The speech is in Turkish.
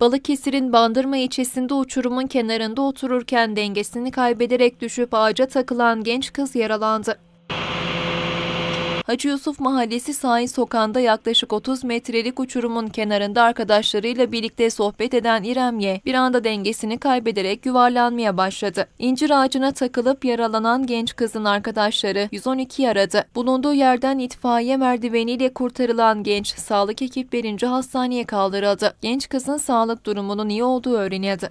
Balıkesir'in Bandırma ilçesinde uçurumun kenarında otururken dengesini kaybederek düşüp ağaca takılan genç kız yaralandı. Hacı Yusuf Mahallesi Sahin Sokağı'nda yaklaşık 30 metrelik uçurumun kenarında arkadaşlarıyla birlikte sohbet eden İrem Ye bir anda dengesini kaybederek yuvarlanmaya başladı. İncir ağacına takılıp yaralanan genç kızın arkadaşları 112 aradı. Bulunduğu yerden itfaiye merdiveniyle kurtarılan genç sağlık ekiplerince hastaneye kaldırıldı. Genç kızın sağlık durumunun iyi olduğu öğrenildi.